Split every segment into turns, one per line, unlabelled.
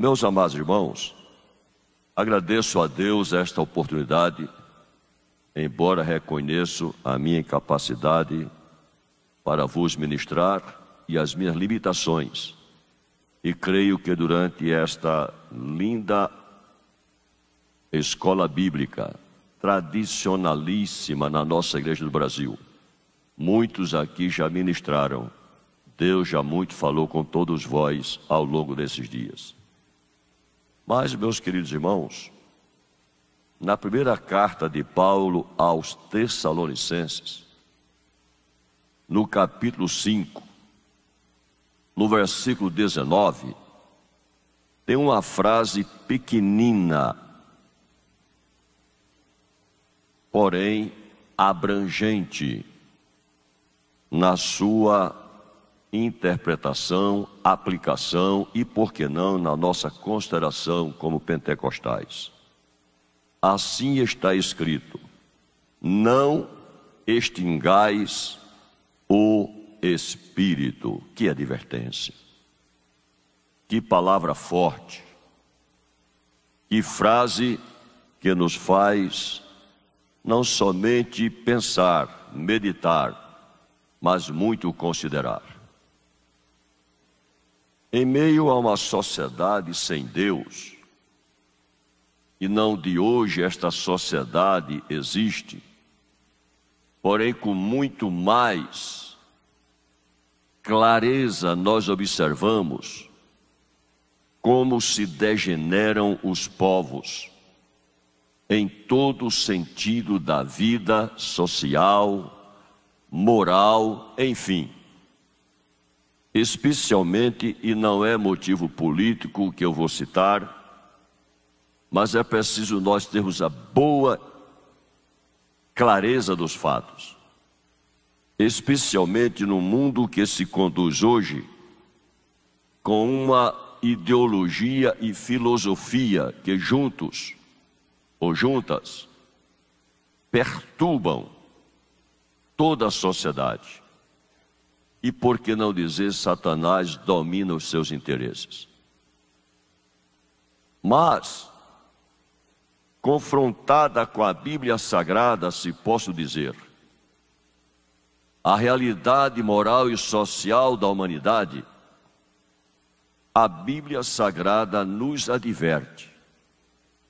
Meus amados irmãos, agradeço a Deus esta oportunidade, embora reconheço a minha incapacidade para vos ministrar e as minhas limitações. E creio que durante esta linda escola bíblica, tradicionalíssima na nossa igreja do Brasil. Muitos aqui já ministraram. Deus já muito falou com todos vós ao longo desses dias. Mas, meus queridos irmãos, na primeira carta de Paulo aos Tessalonicenses, no capítulo 5, no versículo 19, tem uma frase pequenina, porém abrangente, na sua interpretação, aplicação e, por que não, na nossa consideração como pentecostais. Assim está escrito: não extingais o espírito. Que é advertência! Que palavra forte! Que frase que nos faz não somente pensar, meditar, mas muito considerar. Em meio a uma sociedade sem Deus, e não de hoje esta sociedade existe, porém com muito mais clareza nós observamos como se degeneram os povos em todo sentido da vida social, moral, enfim especialmente, e não é motivo político que eu vou citar, mas é preciso nós termos a boa clareza dos fatos, especialmente no mundo que se conduz hoje com uma ideologia e filosofia que juntos ou juntas perturbam toda a sociedade e por que não dizer Satanás domina os seus interesses? Mas, confrontada com a Bíblia Sagrada, se posso dizer, a realidade moral e social da humanidade, a Bíblia Sagrada nos adverte,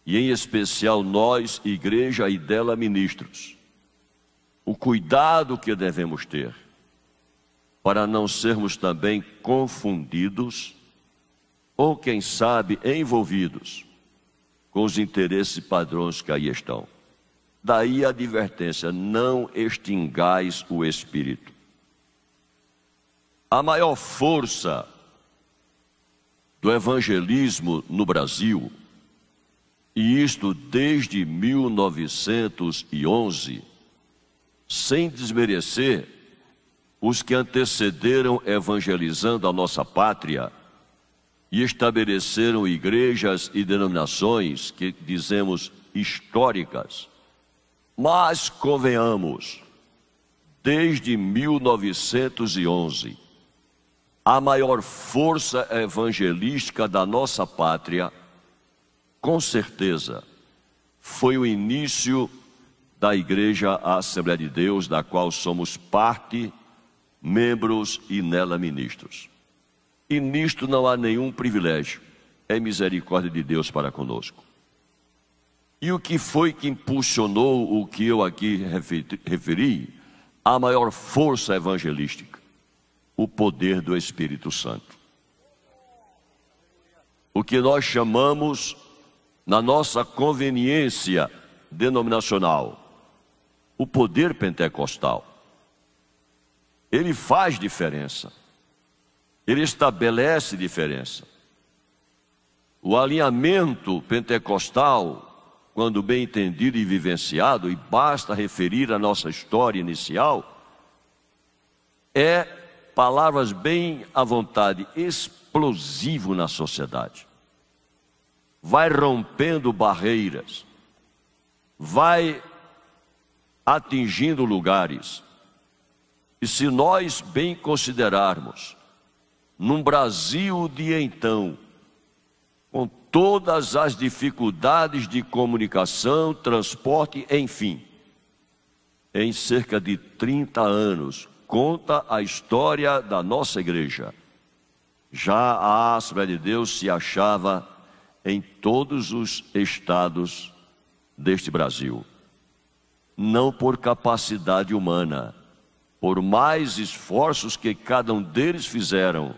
e em especial nós, igreja e dela ministros, o cuidado que devemos ter para não sermos também confundidos ou, quem sabe, envolvidos com os interesses e padrões que aí estão. Daí a advertência: não extingais o espírito. A maior força do evangelismo no Brasil, e isto desde 1911, sem desmerecer os que antecederam evangelizando a nossa pátria e estabeleceram igrejas e denominações que dizemos históricas. Mas convenhamos, desde 1911, a maior força evangelística da nossa pátria, com certeza, foi o início da Igreja Assembleia de Deus, da qual somos parte membros e nela ministros. E nisto não há nenhum privilégio, é misericórdia de Deus para conosco. E o que foi que impulsionou o que eu aqui referi? A maior força evangelística, o poder do Espírito Santo. O que nós chamamos, na nossa conveniência denominacional, o poder pentecostal. Ele faz diferença. Ele estabelece diferença. O alinhamento pentecostal, quando bem entendido e vivenciado, e basta referir a nossa história inicial, é palavras bem à vontade, explosivo na sociedade. Vai rompendo barreiras, vai atingindo lugares e se nós bem considerarmos, num Brasil de então, com todas as dificuldades de comunicação, transporte, enfim, em cerca de 30 anos, conta a história da nossa igreja. Já a Assembleia de Deus se achava em todos os estados deste Brasil. Não por capacidade humana, por mais esforços que cada um deles fizeram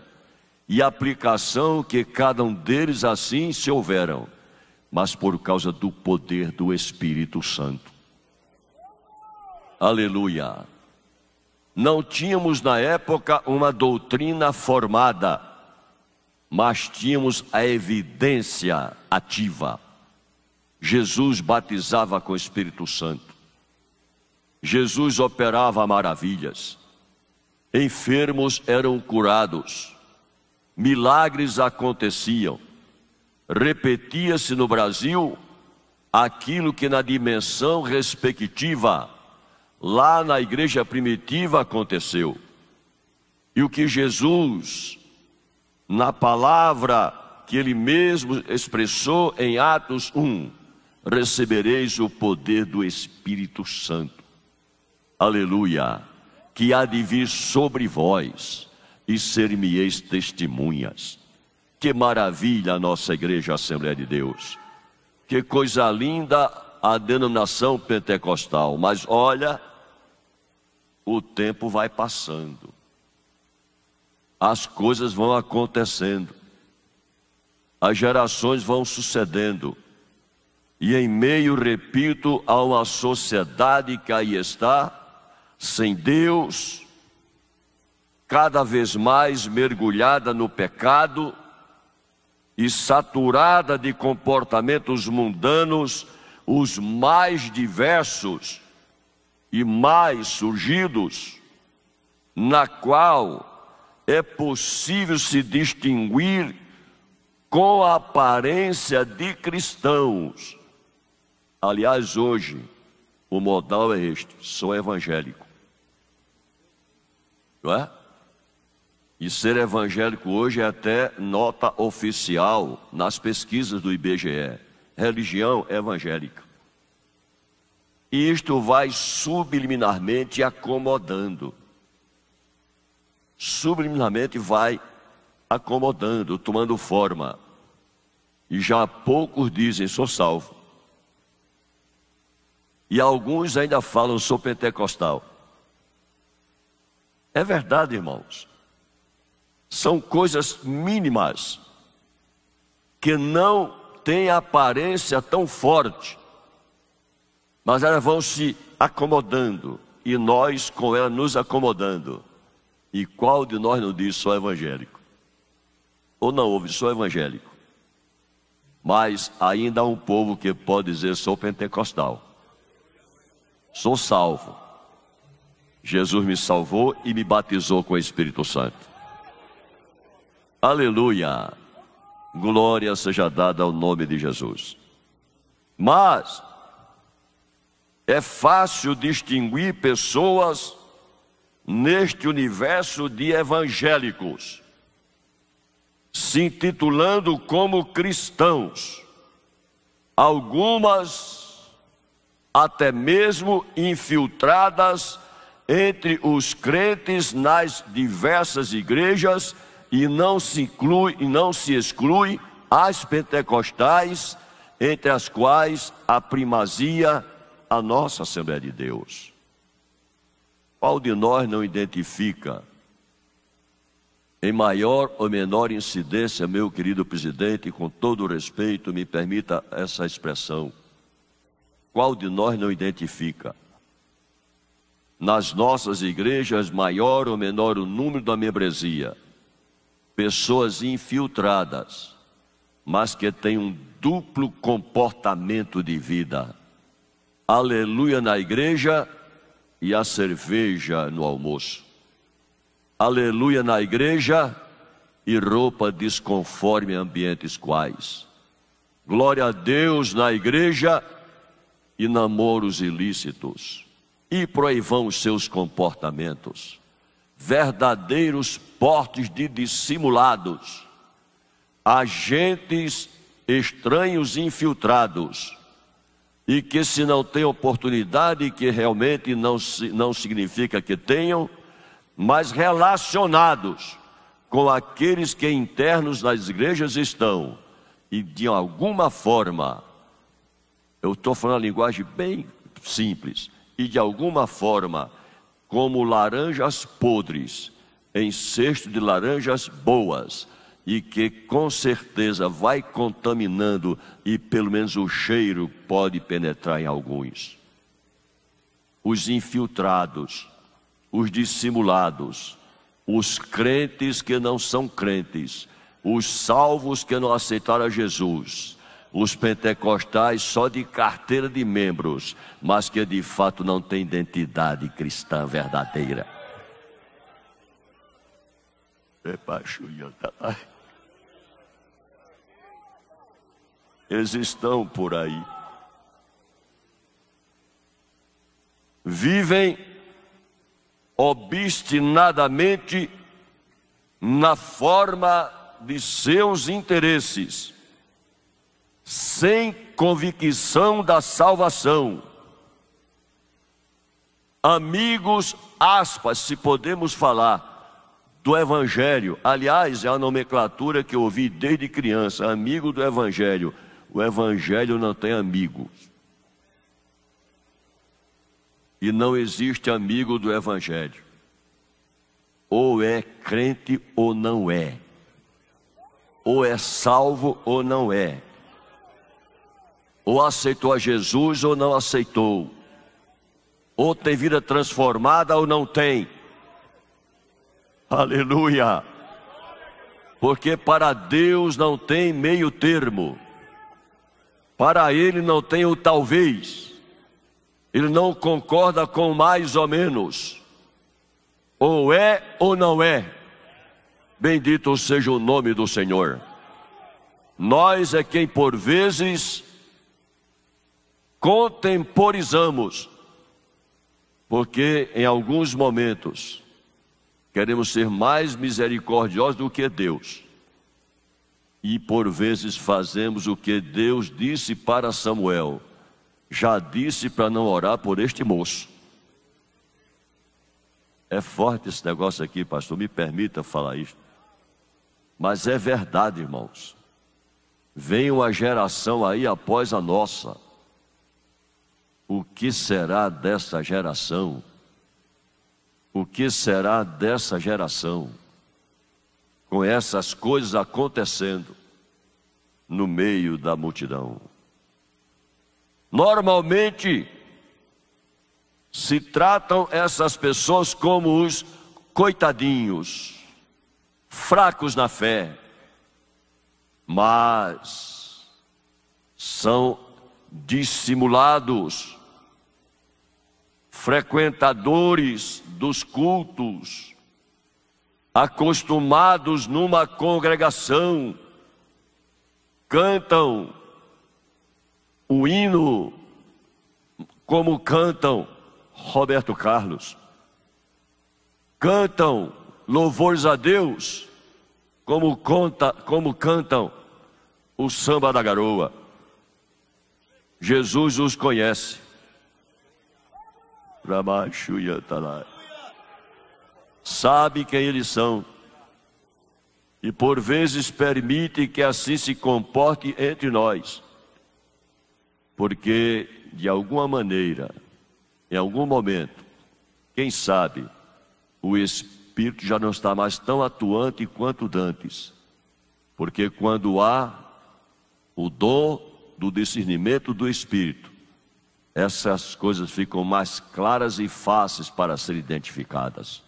e aplicação que cada um deles assim se houveram, mas por causa do poder do Espírito Santo. Aleluia! Não tínhamos na época uma doutrina formada, mas tínhamos a evidência ativa. Jesus batizava com o Espírito Santo. Jesus operava maravilhas, enfermos eram curados, milagres aconteciam. Repetia-se no Brasil aquilo que na dimensão respectiva, lá na igreja primitiva aconteceu. E o que Jesus, na palavra que ele mesmo expressou em Atos 1, recebereis o poder do Espírito Santo aleluia, que há de vir sobre vós e ser-me-eis testemunhas. Que maravilha a nossa igreja Assembleia de Deus. Que coisa linda a denominação pentecostal, mas olha, o tempo vai passando, as coisas vão acontecendo, as gerações vão sucedendo, e em meio, repito, a uma sociedade que aí está, sem Deus, cada vez mais mergulhada no pecado e saturada de comportamentos mundanos, os mais diversos e mais surgidos, na qual é possível se distinguir com a aparência de cristãos. Aliás, hoje, o modal é este: sou evangélico não é? E ser evangélico hoje é até nota oficial nas pesquisas do IBGE. Religião evangélica. E isto vai subliminarmente acomodando. Subliminarmente vai acomodando, tomando forma. E já poucos dizem, sou salvo. E alguns ainda falam, sou pentecostal. É verdade, irmãos. São coisas mínimas que não têm aparência tão forte, mas elas vão se acomodando e nós com ela nos acomodando. E qual de nós não diz só evangélico? Ou não ouve só evangélico? Mas ainda há um povo que pode dizer sou pentecostal, sou salvo, Jesus me salvou e me batizou com o Espírito Santo. Aleluia! Glória seja dada ao nome de Jesus. Mas é fácil distinguir pessoas neste universo de evangélicos, se intitulando como cristãos, algumas até mesmo infiltradas entre os crentes nas diversas igrejas e não se inclui e não se exclui as pentecostais, entre as quais a primazia a nossa Assembleia de Deus. Qual de nós não identifica em maior ou menor incidência, meu querido presidente, com todo respeito, me permita essa expressão. Qual de nós não identifica nas nossas igrejas, maior ou menor o número da membresia, pessoas infiltradas, mas que têm um duplo comportamento de vida: aleluia na igreja e a cerveja no almoço, aleluia na igreja e roupa desconforme ambientes quais. Glória a Deus na igreja e namoros ilícitos. E por os seus comportamentos. Verdadeiros portes de dissimulados, agentes estranhos infiltrados, e que se não tem oportunidade, que realmente não, não significa que tenham, mas relacionados com aqueles que internos nas igrejas estão e de alguma forma, eu estou falando uma linguagem bem simples, e de alguma forma, como laranjas podres, em cesto de laranjas boas, e que com certeza vai contaminando e pelo menos o cheiro pode penetrar em alguns. Os infiltrados, os dissimulados, os crentes que não são crentes, os salvos que não aceitaram Jesus, os pentecostais só de carteira de membros, mas que de fato não tem identidade cristã verdadeira. Tá Eles estão por aí. Vivem obstinadamente na forma de seus interesses sem convicção da salvação. Amigos, aspas, se podemos falar do Evangelho, aliás, é a nomenclatura que eu ouvi desde criança: amigo do Evangelho. O Evangelho não tem amigo E não existe amigo do Evangelho. Ou é crente ou não é. Ou é salvo ou não é ou aceitou a Jesus ou não aceitou, ou tem vida transformada ou não tem. Aleluia! Porque para Deus não tem meio termo, para Ele não tem o talvez, Ele não concorda com mais ou menos, ou é ou não é. Bendito seja o nome do Senhor. Nós é quem por vezes contemporizamos, porque em alguns momentos queremos ser mais misericordiosos do que Deus. E por vezes fazemos o que Deus disse para Samuel: já disse para não orar por este moço. É forte esse negócio aqui, pastor, me permita falar isso. Mas é verdade, irmãos. Vem uma geração aí após a nossa o que será dessa geração? O que será dessa geração? Com essas coisas acontecendo no meio da multidão. Normalmente, se tratam essas pessoas como os coitadinhos, fracos na fé, mas são dissimulados frequentadores dos cultos, acostumados numa congregação, cantam o hino como cantam Roberto Carlos, cantam louvores a Deus como, conta, como cantam o samba da garoa. Jesus os conhece. Sabe quem eles são e por vezes permite que assim se comporte entre nós, porque de alguma maneira, em algum momento, quem sabe, o Espírito já não está mais tão atuante quanto antes, porque quando há o dom do discernimento do Espírito, essas coisas ficam mais claras e fáceis para ser identificadas.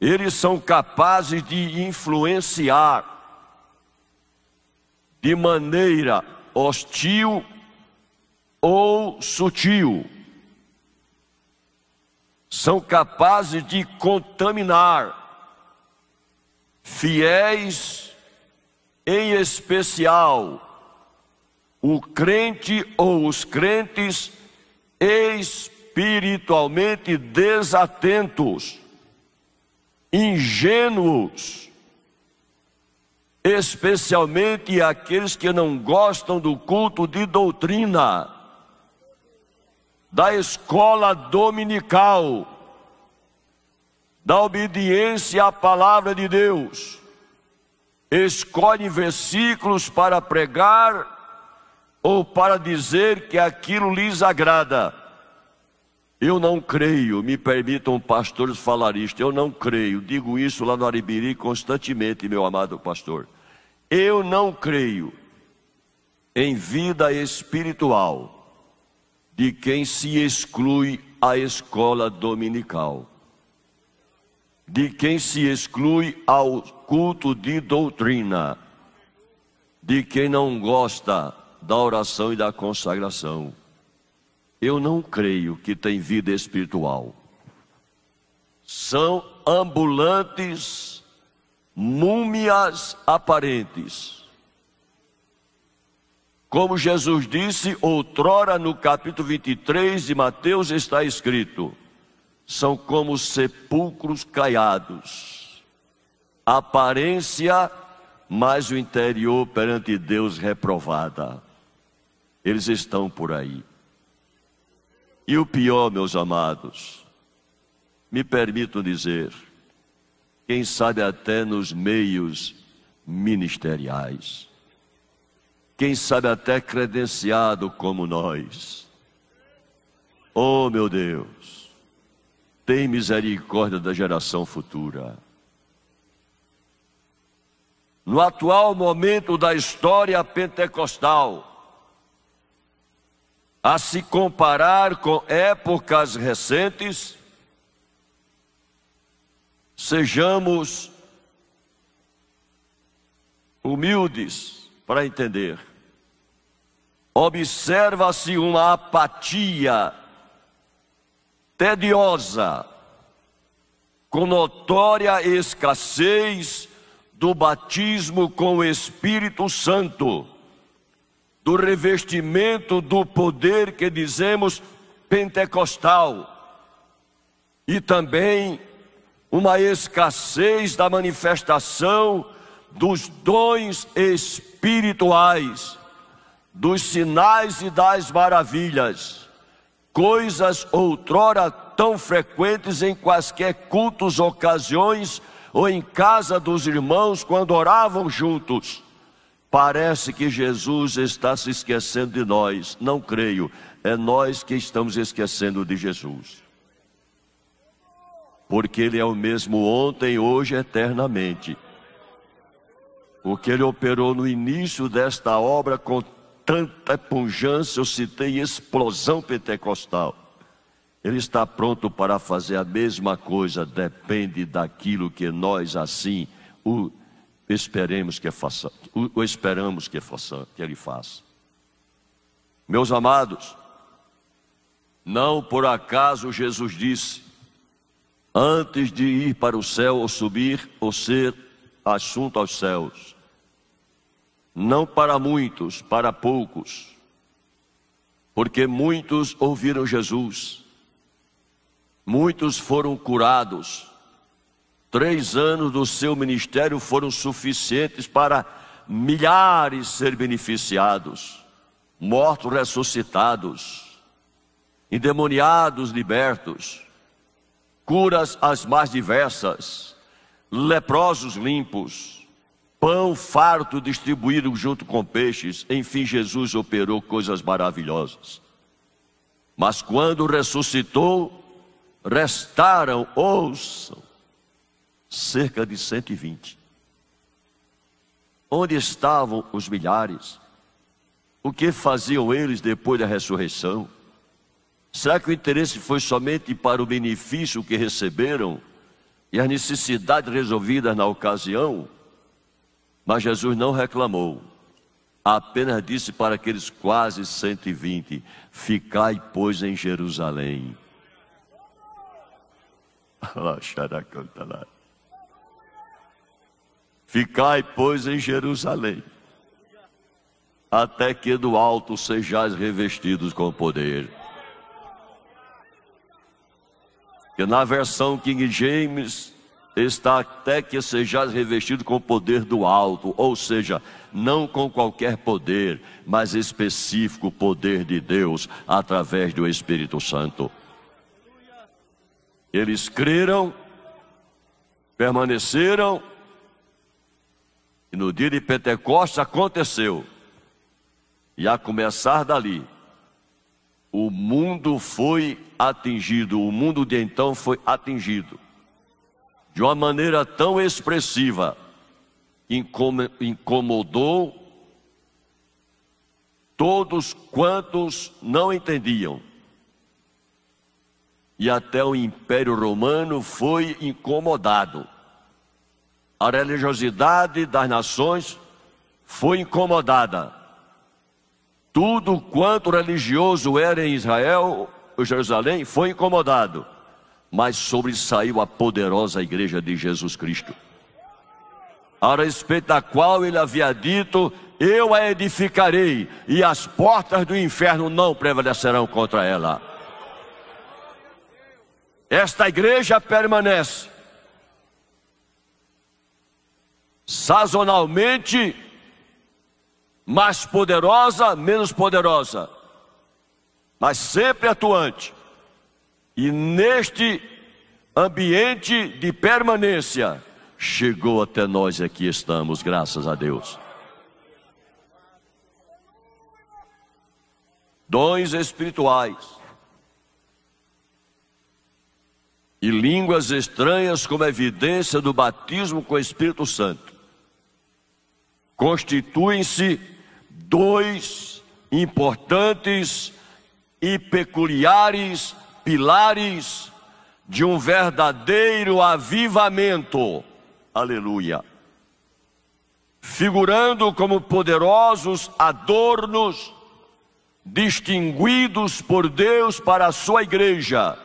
Eles são capazes de influenciar de maneira hostil ou sutil. São capazes de contaminar fiéis, em especial o crente ou os crentes espiritualmente desatentos, ingênuos, especialmente aqueles que não gostam do culto de doutrina, da escola dominical, da obediência à palavra de Deus. Escolhe versículos para pregar ou para dizer que aquilo lhes agrada. Eu não creio, me permitam pastores falar isto, eu não creio, digo isso lá no Aribiri constantemente, meu amado pastor. Eu não creio em vida espiritual de quem se exclui a escola dominical, de quem se exclui ao culto de doutrina, de quem não gosta da oração e da consagração. Eu não creio que tem vida espiritual. São ambulantes, múmias aparentes. Como Jesus disse outrora no capítulo 23 de Mateus, está escrito: são como sepulcros caiados, aparência, mas o interior perante Deus reprovada. Eles estão por aí. E o pior, meus amados, me permito dizer, quem sabe até nos meios ministeriais, quem sabe até credenciado como nós. Oh, meu Deus, tem misericórdia da geração futura. No atual momento da história pentecostal, a se comparar com épocas recentes, sejamos humildes para entender. Observa-se uma apatia tediosa, com notória escassez do batismo com o Espírito Santo do revestimento do poder que dizemos pentecostal, e também uma escassez da manifestação dos dons espirituais, dos sinais e das maravilhas, coisas outrora tão frequentes em quaisquer cultos, ocasiões ou em casa dos irmãos quando oravam juntos Parece que Jesus está se esquecendo de nós. Não creio. É nós que estamos esquecendo de Jesus. Porque Ele é o mesmo ontem, hoje, eternamente. O que Ele operou no início desta obra com tanta pujança, eu citei explosão pentecostal. Ele está pronto para fazer a mesma coisa, depende daquilo que nós assim o esperemos que é faça, o esperamos que é faça, que ele faça. Meus amados, não por acaso Jesus disse: antes de ir para o céu ou subir ou ser assunto aos céus, não para muitos, para poucos, porque muitos ouviram Jesus, muitos foram curados, Três anos do seu ministério foram suficientes para milhares ser beneficiados, mortos ressuscitados, endemoniados libertos, curas as mais diversas, leprosos limpos, pão farto distribuído junto com peixes. Enfim, Jesus operou coisas maravilhosas. Mas quando ressuscitou, restaram, ouçam, cerca de 120. Onde estavam os milhares? O que faziam eles depois da ressurreição? Será que o interesse foi somente para o benefício que receberam e as necessidades resolvidas na ocasião? Mas Jesus não reclamou, apenas disse para aqueles quase 120: Ficai, pois, em Jerusalém. Lá, canta lá. Ficai, pois, em Jerusalém, até que do alto sejais revestidos com poder. Que na versão King James está até que sejais revestido com o poder do alto, ou seja, não com qualquer poder, mas específico poder de Deus através do Espírito Santo. Eles creram, permaneceram e no dia de Pentecostes aconteceu. E a começar dali, o mundo foi atingido, o mundo de então foi atingido de uma maneira tão expressiva, incomodou todos quantos não entendiam. E até o Império Romano foi incomodado a religiosidade das nações foi incomodada. Tudo quanto religioso era em Israel, ou Jerusalém, foi incomodado, mas sobressaiu a poderosa igreja de Jesus Cristo, a respeito da qual ele havia dito: Eu a edificarei, e as portas do inferno não prevalecerão contra ela. Esta igreja permanece sazonalmente mais poderosa, menos poderosa, mas sempre atuante. E neste ambiente de permanência, chegou até nós aqui estamos, graças a Deus. Dons espirituais e línguas estranhas como evidência do batismo com o Espírito Santo constituem-se dois importantes e peculiares pilares de um verdadeiro avivamento. Aleluia. Figurando como poderosos adornos distinguidos por Deus para a sua igreja.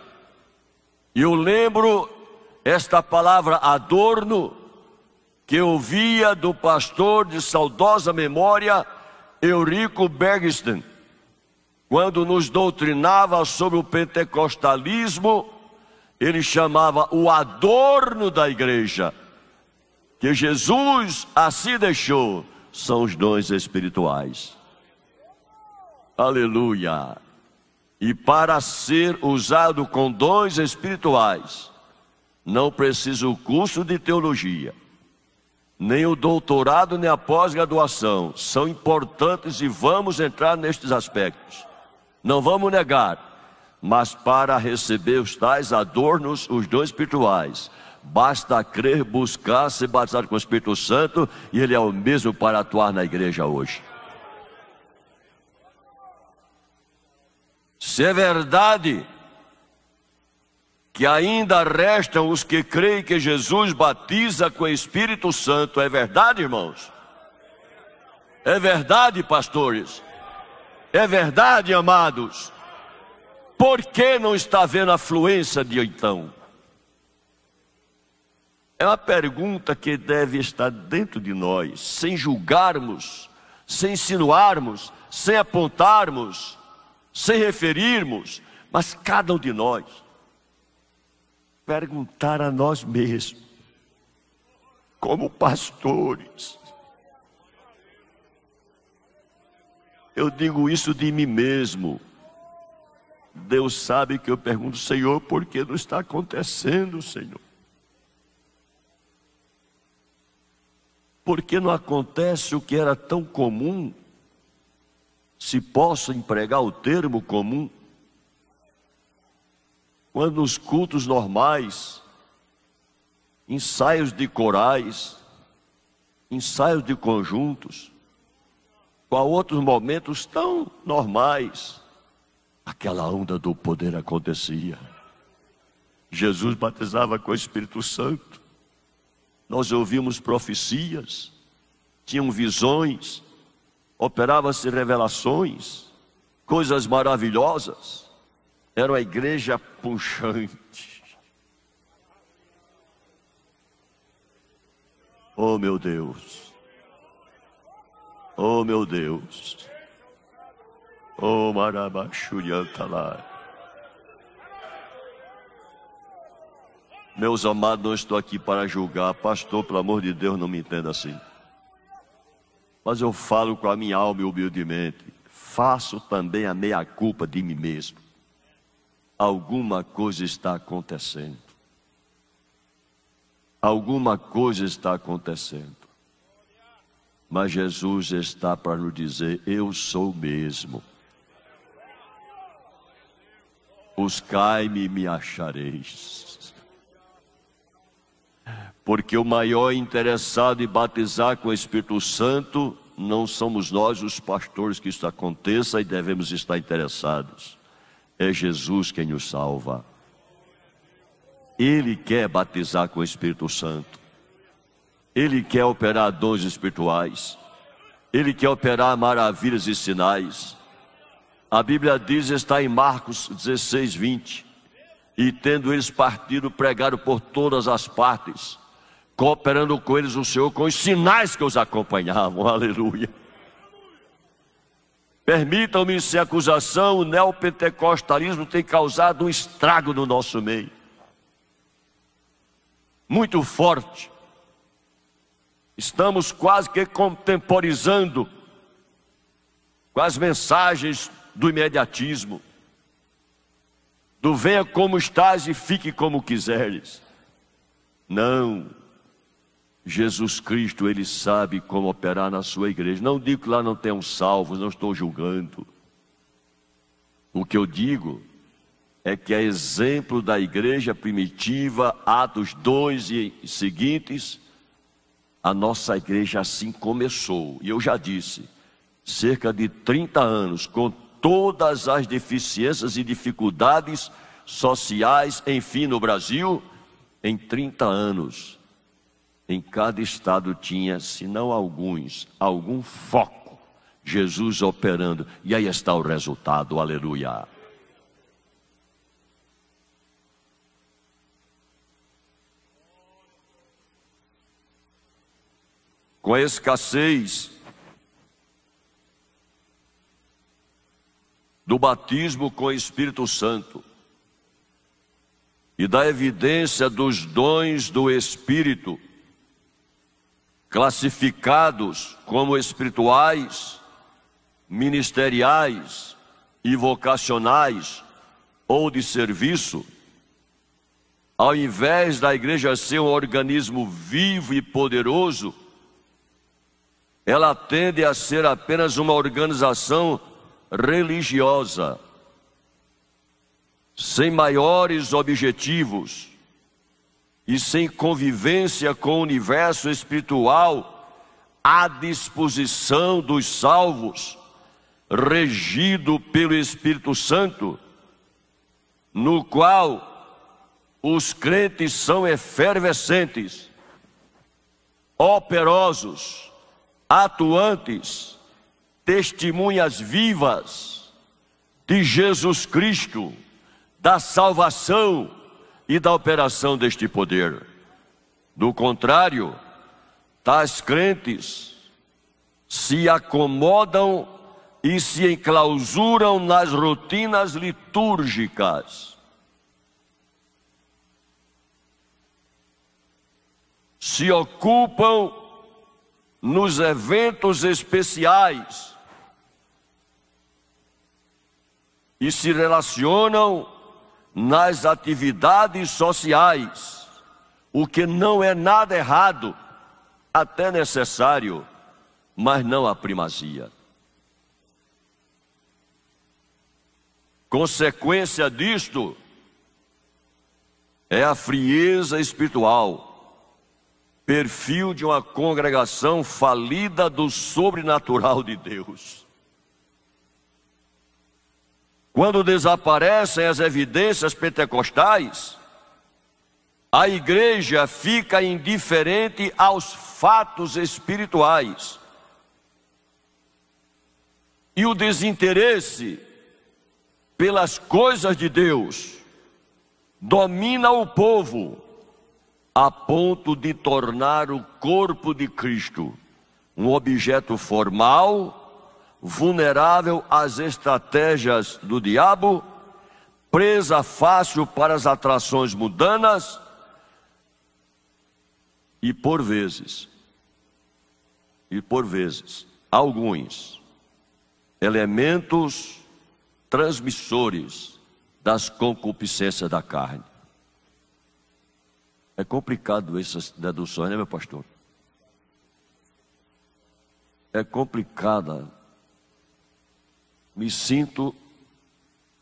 Eu lembro esta palavra adorno que ouvia do pastor de saudosa memória Eurico Bergsten, quando nos doutrinava sobre o pentecostalismo, ele chamava o adorno da igreja, que Jesus assim deixou, são os dons espirituais. Aleluia! E para ser usado com dons espirituais, não precisa o curso de teologia nem o doutorado, nem a pós-graduação são importantes e vamos entrar nestes aspectos. Não vamos negar, mas para receber os tais adornos, os dons espirituais, basta crer, buscar, ser batizado com o Espírito Santo e ele é o mesmo para atuar na igreja hoje. Se é verdade que ainda restam os que creem que Jesus batiza com o Espírito Santo. É verdade, irmãos? É verdade, pastores? É verdade, amados? Por que não está havendo afluência de então? É uma pergunta que deve estar dentro de nós, sem julgarmos, sem insinuarmos, sem apontarmos, sem referirmos, mas cada um de nós perguntar a nós mesmos, como pastores, eu digo isso de mim mesmo. Deus sabe que eu pergunto, Senhor, por que não está acontecendo, Senhor? Por que não acontece o que era tão comum? Se posso empregar o termo comum, quando nos cultos normais, ensaios de corais, ensaios de conjuntos, qual outros momentos tão normais, aquela onda do poder acontecia. Jesus batizava com o Espírito Santo, nós ouvimos profecias, tinham visões, operava-se revelações, coisas maravilhosas. Era uma igreja puxante. Oh meu Deus. Oh meu Deus. Oh Marabachuriantalai. Meus amados, não estou aqui para julgar. Pastor, pelo amor de Deus, não me entenda assim. Mas eu falo com a minha alma humildemente. Faço também a meia culpa de mim mesmo alguma coisa está acontecendo. Alguma coisa está acontecendo. Mas Jesus está para nos dizer: Eu sou mesmo. Buscai-me e me achareis. Porque o maior interessado em batizar com o Espírito Santo não somos nós, os pastores, que isso aconteça e devemos estar interessados. É Jesus quem nos salva. Ele quer batizar com o Espírito Santo. Ele quer operar dons espirituais. Ele quer operar maravilhas e sinais. A Bíblia diz, está em Marcos 16, 20. E tendo eles partido, pregaram por todas as partes, cooperando com eles o Senhor com os sinais que os acompanhavam. Aleluia. Permitam-me sem acusação, o neopentecostalismo tem causado um estrago no nosso meio. Muito forte. Estamos quase que contemporizando com as mensagens do imediatismo, do venha como estás e fique como quiseres. Não. Jesus Cristo, ele sabe como operar na sua igreja. Não digo que lá não tenham salvos, não estou julgando. O que eu digo é que é exemplo da igreja primitiva, Atos 2 e seguintes, a nossa igreja assim começou. E eu já disse, cerca de 30 anos, com todas as deficiências e dificuldades sociais, enfim, no Brasil, em 30 anos em cada estado tinha, se não alguns, algum foco. Jesus operando. E aí está o resultado, aleluia. Com a escassez do batismo com o Espírito Santo e da evidência dos dons do Espírito, classificados como espirituais, ministeriais e vocacionais ou de serviço, ao invés da igreja ser um organismo vivo e poderoso, ela tende a ser apenas uma organização religiosa, sem maiores objetivos e sem convivência com o universo espiritual à disposição dos salvos, regido pelo Espírito Santo, no qual os crentes são efervescentes, operosos, atuantes, testemunhas vivas de Jesus Cristo, da salvação e da operação deste poder. Do contrário, tais crentes se acomodam e se enclausuram nas rotinas litúrgicas. Se ocupam nos eventos especiais e se relacionam nas atividades sociais, o que não é nada errado, até necessário, mas não a primazia. Consequência disto é a frieza espiritual, perfil de uma congregação falida do sobrenatural de Deus. Quando desaparecem as evidências pentecostais, a igreja fica indiferente aos fatos espirituais. E o desinteresse pelas coisas de Deus domina o povo a ponto de tornar o corpo de Cristo um objeto formal vulnerável às estratégias do diabo, presa fácil para as atrações mundanas e por vezes, e por vezes, alguns elementos transmissores das concupiscências da carne. É complicado essas deduções, né, meu pastor? É complicada me sinto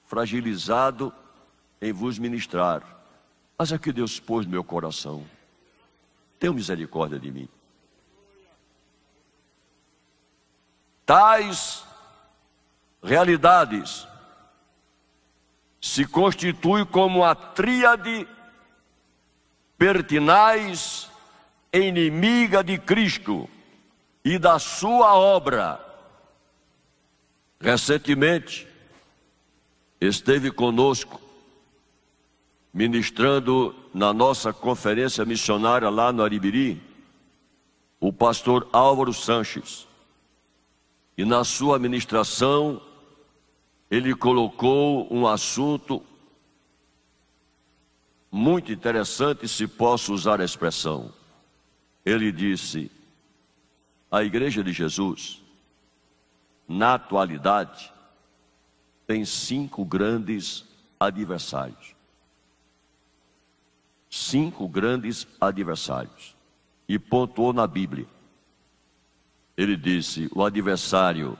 fragilizado em vos ministrar, mas é que Deus pôs no meu coração. Tenha misericórdia de mim. Tais realidades se constituem como a tríade pertinaz inimiga de Cristo e da sua obra, Recentemente, esteve conosco, ministrando na nossa conferência missionária lá no Aribiri, o pastor Álvaro Sanches. E na sua ministração, ele colocou um assunto muito interessante, se posso usar a expressão. Ele disse: a Igreja de Jesus na atualidade, tem cinco grandes adversários. Cinco grandes adversários. E pontuou na Bíblia. Ele disse: o adversário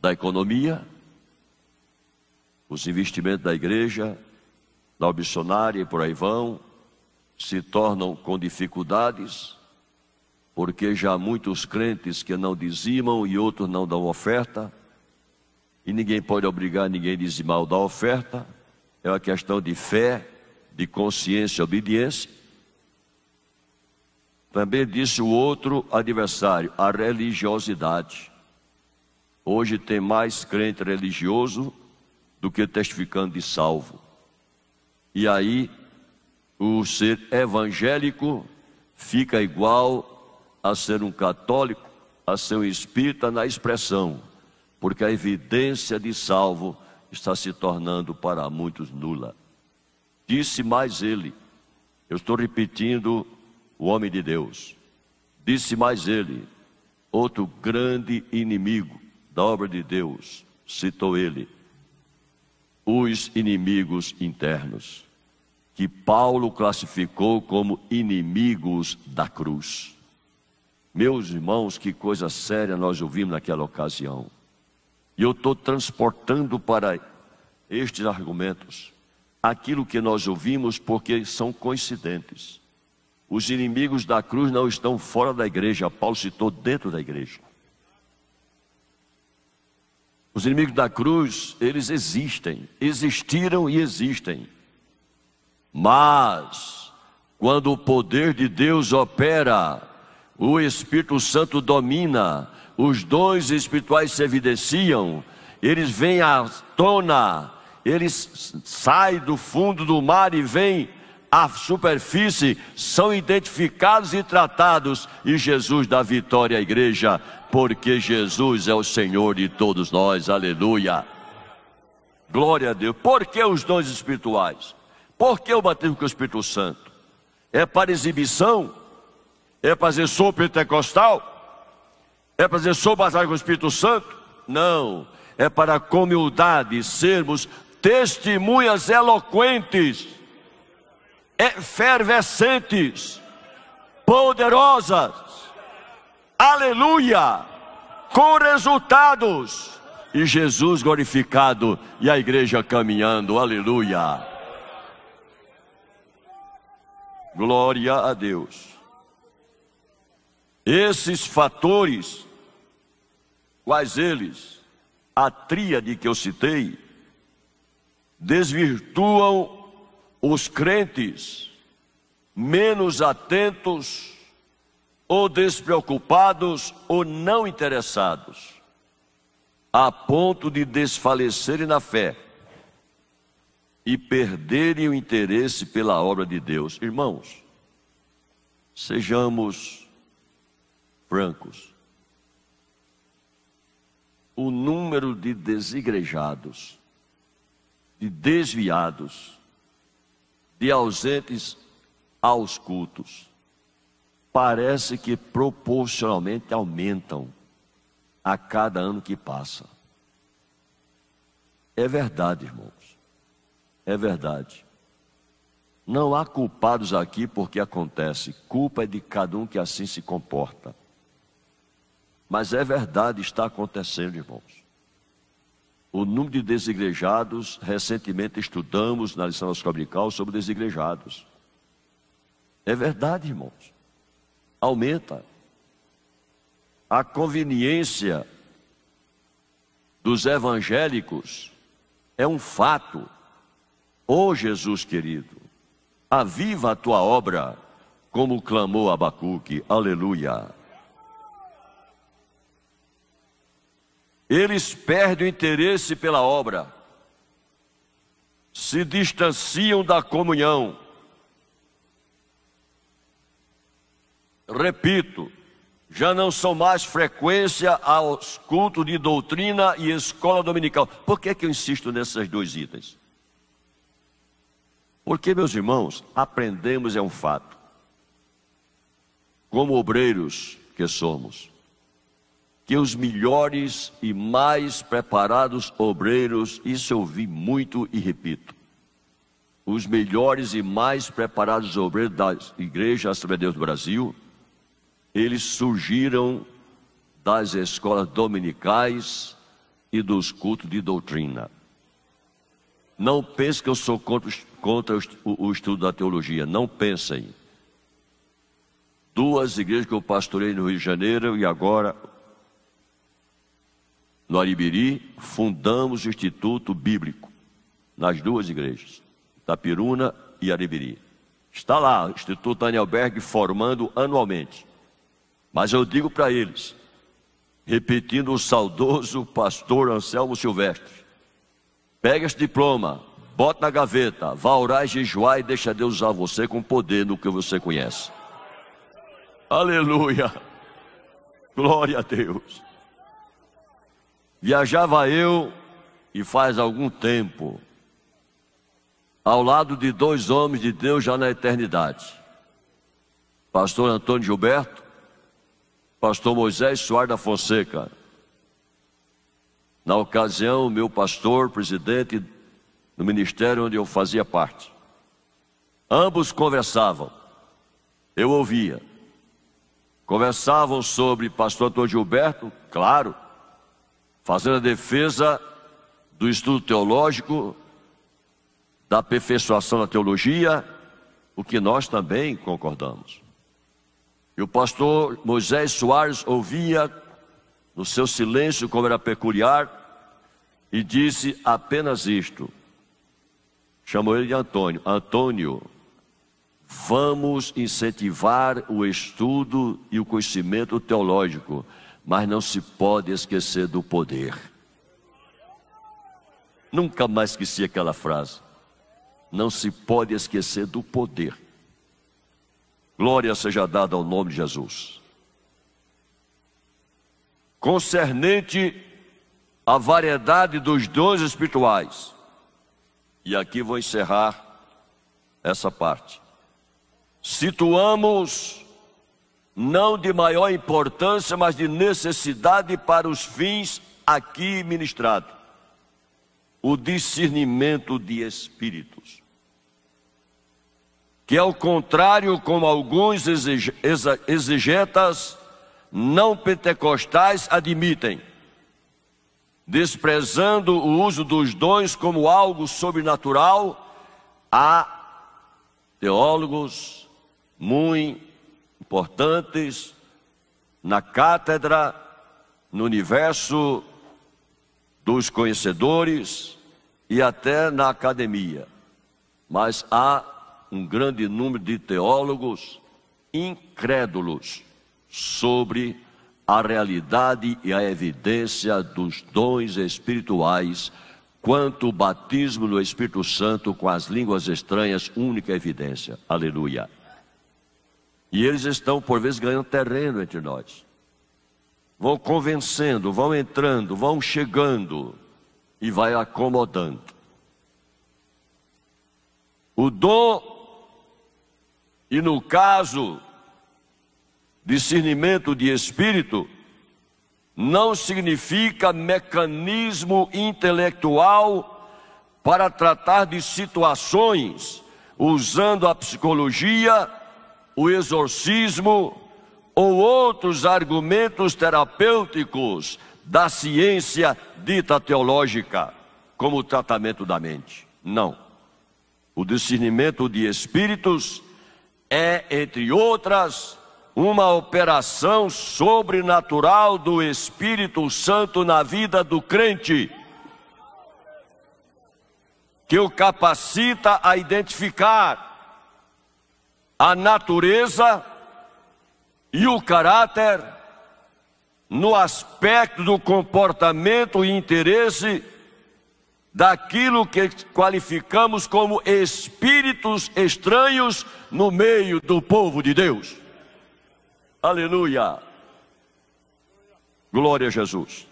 da economia, os investimentos da igreja, da missionária e por aí vão, se tornam com dificuldades porque já há muitos crentes que não dizimam e outros não dão oferta, e ninguém pode obrigar ninguém a dizimar ou dar oferta, é uma questão de fé, de consciência e obediência. Também disse o outro adversário, a religiosidade. Hoje tem mais crente religioso do que testificando de salvo. E aí, o ser evangélico fica igual a ser um católico, a ser um espírita na expressão, porque a evidência de salvo está se tornando para muitos nula. Disse mais ele, eu estou repetindo o homem de Deus. Disse mais ele, outro grande inimigo da obra de Deus, citou ele, os inimigos internos, que Paulo classificou como inimigos da cruz. Meus irmãos, que coisa séria nós ouvimos naquela ocasião. E eu estou transportando para estes argumentos aquilo que nós ouvimos, porque são coincidentes. Os inimigos da cruz não estão fora da igreja, Paulo citou dentro da igreja. Os inimigos da cruz, eles existem, existiram e existem. Mas, quando o poder de Deus opera, o Espírito Santo domina, os dons espirituais se evidenciam, eles vêm à tona, eles saem do fundo do mar e vêm à superfície, são identificados e tratados, e Jesus dá vitória à igreja, porque Jesus é o Senhor de todos nós, aleluia. Glória a Deus. Por que os dons espirituais? Por que o batismo com o Espírito Santo? É para exibição? É para dizer sou pentecostal? É para dizer sou com o Espírito Santo? Não. É para com humildade sermos testemunhas eloquentes, efervescentes, poderosas. Aleluia! Com resultados. E Jesus glorificado e a igreja caminhando. Aleluia! Glória a Deus. Esses fatores, quais eles? A tríade que eu citei, desvirtuam os crentes menos atentos ou despreocupados ou não interessados, a ponto de desfalecerem na fé e perderem o interesse pela obra de Deus. Irmãos, sejamos brancos. O número de desigrejados, de desviados, de ausentes aos cultos, parece que proporcionalmente aumentam a cada ano que passa. É verdade, irmãos. É verdade. Não há culpados aqui porque acontece. Culpa é de cada um que assim se comporta. Mas é verdade, está acontecendo, irmãos. O número de desigrejados, recentemente estudamos na lição ascobrical sobre desigrejados. É verdade, irmãos. Aumenta. A conveniência dos evangélicos é um fato. Ô oh, Jesus querido, aviva a tua obra, como clamou Abacuque. Aleluia. eles perdem o interesse pela obra, se distanciam da comunhão. Repito, já não são mais frequência aos cultos de doutrina e escola dominical. Por que, é que eu insisto nesses dois itens? Porque, meus irmãos, aprendemos é um fato. Como obreiros que somos, que os melhores e mais preparados obreiros, isso eu vi muito e repito, os melhores e mais preparados obreiros das igrejas Assembleia de Deus do Brasil, eles surgiram das escolas dominicais e dos cultos de doutrina. Não pense que eu sou contra, contra o, o estudo da teologia, não pensem. Duas igrejas que eu pastorei no Rio de Janeiro e agora no Aribiri, fundamos o Instituto Bíblico nas duas igrejas, Tapiruna e Aribiri. Está lá o Instituto Berg formando anualmente. Mas eu digo para eles, repetindo o saudoso pastor Anselmo Silvestre: pega esse diploma, bota na gaveta, vá orar e jejuar e deixa Deus usar você com poder no que você conhece. Aleluia! Glória a Deus! Viajava eu, e faz algum tempo, ao lado de dois homens de Deus já na eternidade: Pastor Antônio Gilberto, Pastor Moisés Soares da Fonseca. Na ocasião, meu pastor, presidente do ministério onde eu fazia parte. Ambos conversavam, eu ouvia. Conversavam sobre Pastor Antônio Gilberto, claro, Fazendo a defesa do estudo teológico, da aperfeiçoação da teologia, o que nós também concordamos. E o pastor Moisés Soares ouvia, no seu silêncio, como era peculiar, e disse apenas isto. Chamou ele de Antônio. Antônio, vamos incentivar o estudo e o conhecimento teológico mas não se pode esquecer do poder. Nunca mais esqueci aquela frase. Não se pode esquecer do poder. Glória seja dada ao nome de Jesus. Concernente à variedade dos dons espirituais. E aqui vou encerrar essa parte. Situamos não de maior importância, mas de necessidade para os fins aqui ministrados. O discernimento de espíritos. Que ao contrário, como alguns exegetas não pentecostais admitem, desprezando o uso dos dons como algo sobrenatural, há teólogos muito importantes na cátedra, no universo dos conhecedores e até na academia. Mas há um grande número de teólogos incrédulos sobre a realidade e a evidência dos dons espirituais, quanto o batismo no Espírito Santo com as línguas estranhas, única evidência. Aleluia. E eles estão, por vezes, ganhando terreno entre nós. Vão convencendo, vão entrando, vão chegando e vai acomodando. O dom, e no caso, discernimento de espírito, não significa mecanismo intelectual para tratar de situações usando a psicologia o exorcismo ou outros argumentos terapêuticos da ciência dita teológica, como tratamento da mente. Não. O discernimento de espíritos é, entre outras, uma operação sobrenatural do Espírito Santo na vida do crente, que o capacita a identificar a natureza e o caráter no aspecto do comportamento e interesse daquilo que qualificamos como espíritos estranhos no meio do povo de Deus. Aleluia! Glória a Jesus.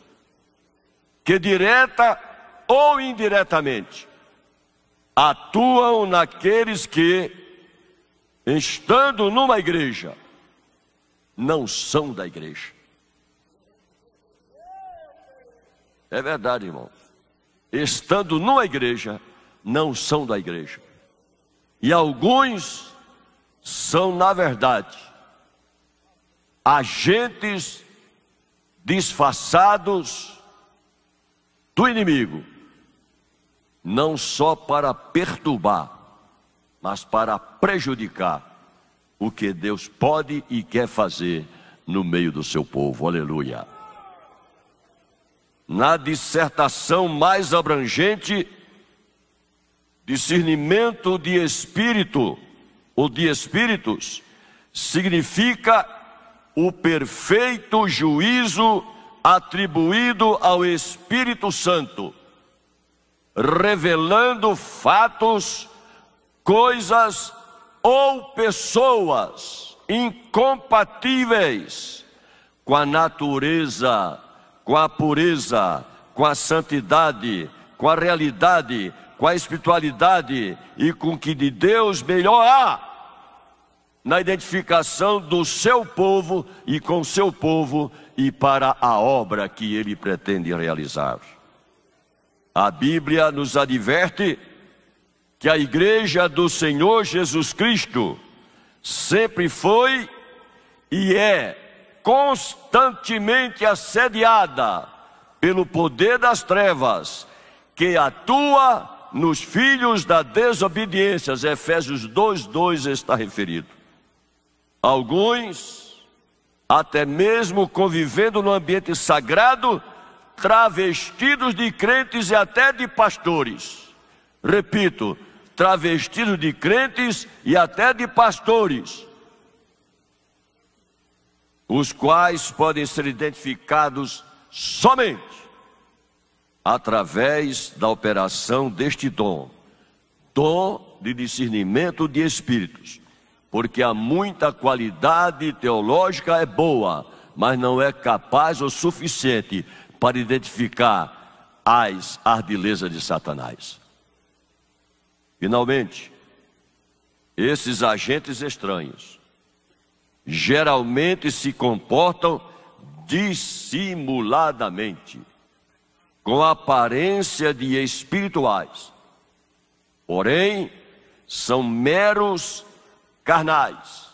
Que direta ou indiretamente atuam naqueles que estando numa igreja, não são da igreja. É verdade, irmão. Estando numa igreja, não são da igreja. E alguns são, na verdade, agentes disfarçados do inimigo, não só para perturbar, mas para prejudicar o que Deus pode e quer fazer no meio do seu povo. Aleluia. Na dissertação mais abrangente, discernimento de espírito ou de espíritos significa o perfeito juízo atribuído ao Espírito Santo, revelando fatos coisas ou pessoas incompatíveis com a natureza, com a pureza, com a santidade, com a realidade, com a espiritualidade e com o que de Deus melhor há na identificação do seu povo e com seu povo e para a obra que ele pretende realizar. A Bíblia nos adverte que a igreja do Senhor Jesus Cristo sempre foi e é constantemente assediada pelo poder das trevas que atua nos filhos da desobediência. Efésios 2:2 está referido. Alguns, até mesmo convivendo no ambiente sagrado, travestidos de crentes e até de pastores. Repito, travestido de crentes e até de pastores, os quais podem ser identificados somente através da operação deste dom dom de discernimento de espíritos, porque há muita qualidade teológica é boa, mas não é capaz o suficiente para identificar as ardilezas de Satanás. Finalmente, esses agentes estranhos geralmente se comportam dissimuladamente, com aparência de espirituais, porém são meros carnais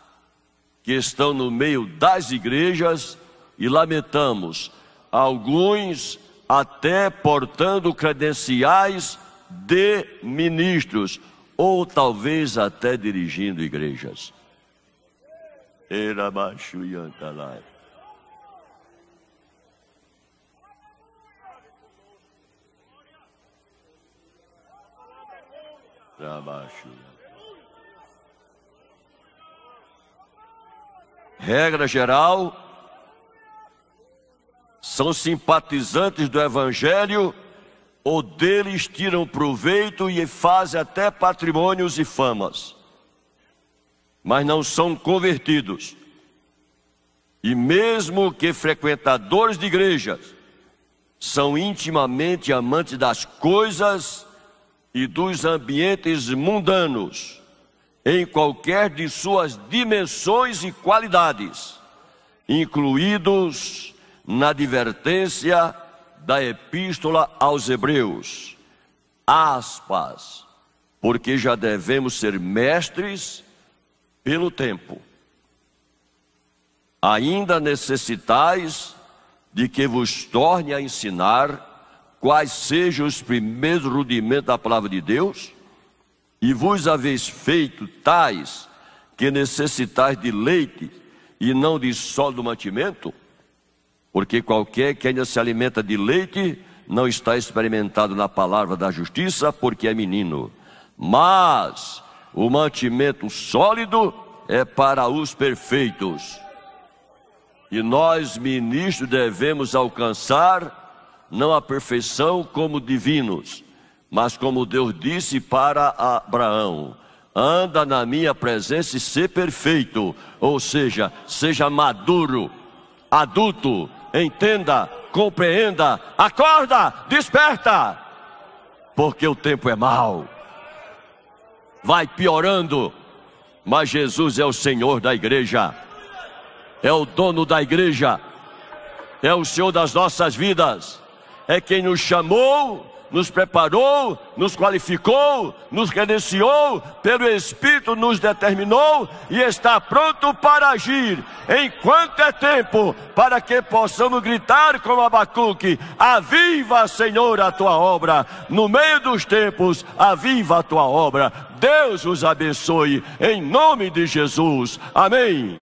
que estão no meio das igrejas e lamentamos, alguns até portando credenciais de ministros, ou talvez até dirigindo igrejas. Trabaixo. Regra geral, são simpatizantes do Evangelho ou deles tiram proveito e fazem até patrimônios e famas, mas não são convertidos. E mesmo que frequentadores de igrejas, são intimamente amantes das coisas e dos ambientes mundanos, em qualquer de suas dimensões e qualidades, incluídos na advertência da Epístola aos Hebreus, aspas, porque já devemos ser mestres pelo tempo. Ainda necessitais de que vos torne a ensinar quais sejam os primeiros rudimentos da palavra de Deus, e vos haveis feito tais que necessitais de leite e não de sólido mantimento? Porque qualquer que ainda se alimenta de leite não está experimentado na palavra da justiça, porque é menino. Mas o mantimento sólido é para os perfeitos. E nós, ministros, devemos alcançar não a perfeição como divinos, mas como Deus disse para Abraão: anda na minha presença e ser perfeito, ou seja, seja maduro, adulto, entenda, compreenda, acorda, desperta, porque o tempo é mau, vai piorando, mas Jesus é o Senhor da igreja, é o dono da igreja, é o Senhor das nossas vidas, é quem nos chamou nos preparou, nos qualificou, nos credenciou, pelo Espírito nos determinou e está pronto para agir, enquanto é tempo, para que possamos gritar como Abacuque: Aviva, Senhor, a tua obra, no meio dos tempos, aviva a tua obra. Deus os abençoe, em nome de Jesus. Amém.